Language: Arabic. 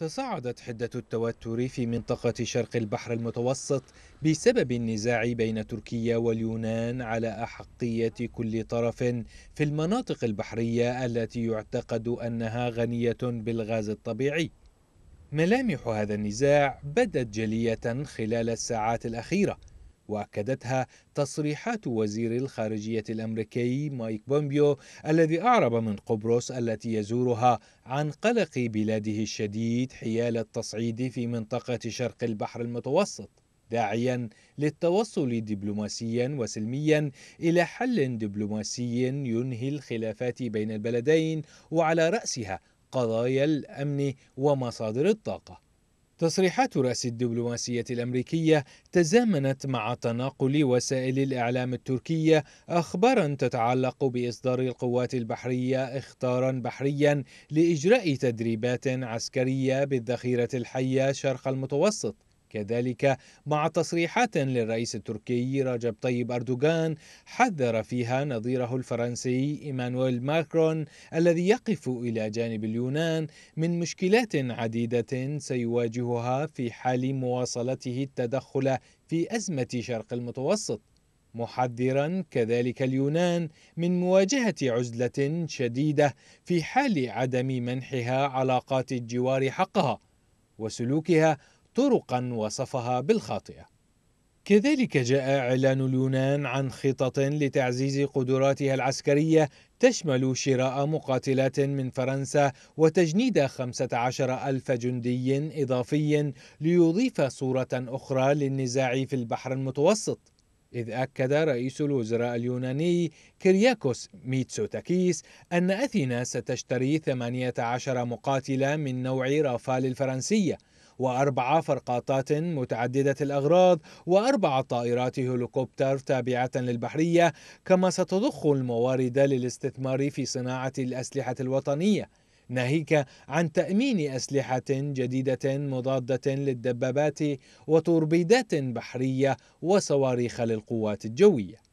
تصاعدت حدة التوتر في منطقة شرق البحر المتوسط بسبب النزاع بين تركيا واليونان على أحقية كل طرف في المناطق البحرية التي يعتقد أنها غنية بالغاز الطبيعي. ملامح هذا النزاع بدت جلية خلال الساعات الأخيرة واكدتها تصريحات وزير الخارجيه الامريكي مايك بومبيو الذي اعرب من قبرص التي يزورها عن قلق بلاده الشديد حيال التصعيد في منطقه شرق البحر المتوسط داعيا للتوصل دبلوماسيا وسلميا الى حل دبلوماسي ينهي الخلافات بين البلدين وعلى راسها قضايا الامن ومصادر الطاقه تصريحات رأس الدبلوماسية الأمريكية تزامنت مع تناقل وسائل الإعلام التركية أخبارا تتعلق بإصدار القوات البحرية اختارا بحريا لإجراء تدريبات عسكرية بالذخيرة الحية شرق المتوسط كذلك مع تصريحات للرئيس التركي رجب طيب أردوغان حذر فيها نظيره الفرنسي إيمانويل ماكرون الذي يقف إلى جانب اليونان من مشكلات عديدة سيواجهها في حال مواصلته التدخل في أزمة شرق المتوسط محذرا كذلك اليونان من مواجهه عزله شديده في حال عدم منحها علاقات الجوار حقها وسلوكها طرقا وصفها بالخاطئه كذلك جاء اعلان اليونان عن خطط لتعزيز قدراتها العسكريه تشمل شراء مقاتلات من فرنسا وتجنيد 15 ألف جندي إضافي ليضيف صورة أخرى للنزاع في البحر المتوسط إذ أكد رئيس الوزراء اليوناني كرياكوس ميتسوتاكيس أن أثينا ستشتري 18 مقاتلة من نوع رافال الفرنسية وأربع فرقاطات متعددة الأغراض وأربع طائرات هليكوبتر تابعة للبحرية كما ستضخ الموارد للاستثمار في صناعة الأسلحة الوطنية ناهيك عن تأمين أسلحة جديدة مضادة للدبابات وتوربيدات بحرية وصواريخ للقوات الجوية